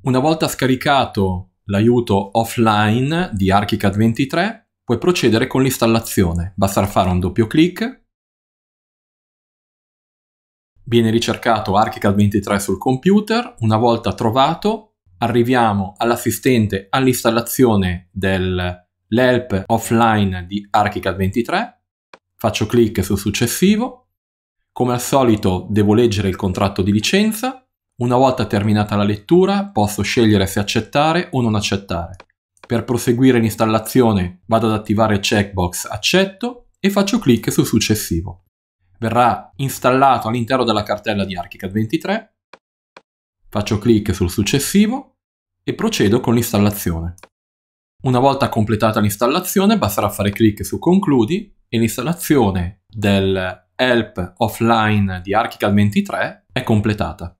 Una volta scaricato l'aiuto offline di ArchiCAD 23, puoi procedere con l'installazione. Basterà fare un doppio clic. Viene ricercato ArchiCAD 23 sul computer. Una volta trovato, arriviamo all'assistente all'installazione dell'help offline di ArchiCAD 23. Faccio clic su successivo. Come al solito devo leggere il contratto di licenza una volta terminata la lettura posso scegliere se accettare o non accettare. Per proseguire l'installazione vado ad attivare il checkbox accetto e faccio clic su successivo. Verrà installato all'interno della cartella di ArchiCAD 23. Faccio clic sul successivo e procedo con l'installazione. Una volta completata l'installazione basterà fare clic su concludi e l'installazione del help offline di ArchiCAD 23 è completata.